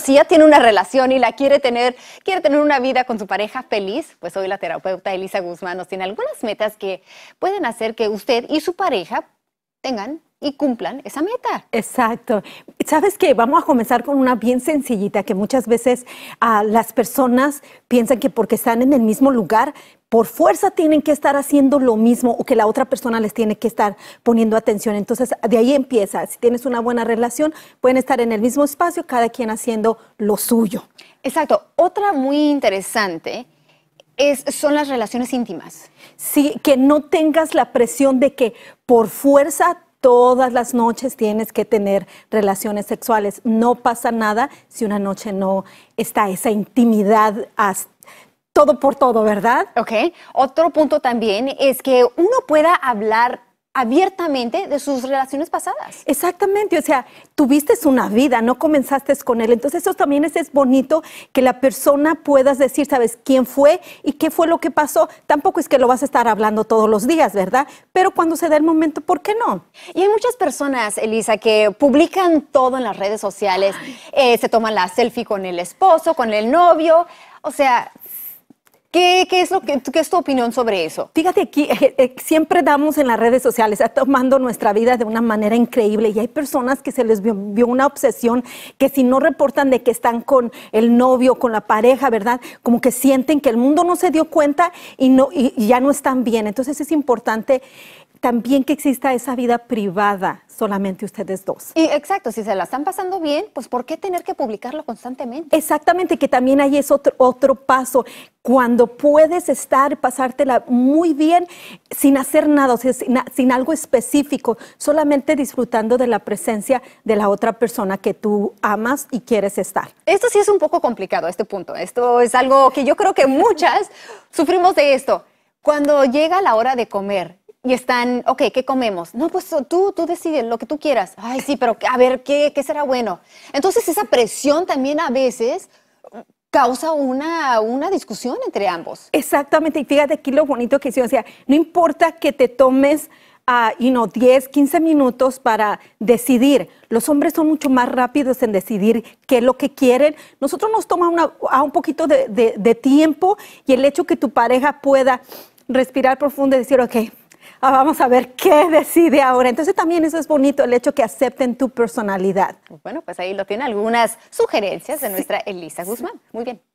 si ya tiene una relación y la quiere tener, quiere tener una vida con su pareja feliz, pues hoy la terapeuta Elisa Guzmán nos tiene algunas metas que pueden hacer que usted y su pareja tengan y cumplan esa meta. Exacto. Sabes que vamos a comenzar con una bien sencillita que muchas veces a ah, las personas piensan que porque están en el mismo lugar, por fuerza tienen que estar haciendo lo mismo o que la otra persona les tiene que estar poniendo atención. Entonces, de ahí empieza. Si tienes una buena relación, pueden estar en el mismo espacio, cada quien haciendo lo suyo. Exacto. Otra muy interesante es, son las relaciones íntimas. Sí, que no tengas la presión de que por fuerza todas las noches tienes que tener relaciones sexuales. No pasa nada si una noche no está esa intimidad todo por todo, ¿verdad? Ok. Otro punto también es que uno pueda hablar abiertamente de sus relaciones pasadas. Exactamente, o sea, tuviste una vida, no comenzaste con él. Entonces eso también es, bonito que la persona puedas decir, sabes, quién fue y qué fue lo que pasó. Tampoco es que lo vas a estar hablando todos los días, ¿verdad? Pero cuando se da el momento, ¿por qué no? Y hay muchas personas, Elisa, que publican todo en las redes sociales, eh, se toman la selfie con el esposo, con el novio. O sea, ¿Qué, es lo que, qué es tu opinión sobre eso? Fíjate, aquí eh, eh, siempre damos en las redes sociales, está tomando nuestra vida de una manera increíble y hay personas que se les vio, una obsesión que si no reportan de que están con el novio, con la pareja, ¿verdad? Como que sienten que el mundo no se dio cuenta y, no, y ya no están bien. Entonces es importante también que exista esa vida privada solamente ustedes dos. Y exacto, si se la están pasando bien, pues ¿por qué tener que publicarlo constantemente? Exactamente, que también ahí es otro, otro paso. Cuando puedes estar, pasártela muy bien sin hacer nada, sin, sin, algo específico, solamente disfrutando de la presencia de la otra persona que tú amas y quieres estar. Esto sí es un poco complicado, este punto. Esto es algo que yo creo que muchas sufrimos de esto. Cuando llega la hora de comer, y están, ok, ¿qué comemos? No, pues tú, tú decides lo que tú quieras. Ay, sí, pero a ver, ¿qué, será bueno? Entonces esa presión también a veces mm, causa una, una discusión entre ambos. Exactamente, y fíjate aquí lo bonito que hicieron, o sea, no importa que te tomes uh, you know, 10, 15 minutos para decidir. Los hombres son mucho más rápidos en decidir qué es lo que quieren. Nosotros nos toma un poquito de, de tiempo y el hecho que tu pareja pueda respirar profundo y decir, ok, Ah, vamos a ver qué decide ahora. Entonces también eso es bonito, el hecho que acepten tu personalidad. Bueno, pues ahí lo tiene algunas sugerencias de nuestra Elisa Guzmán. Muy bien.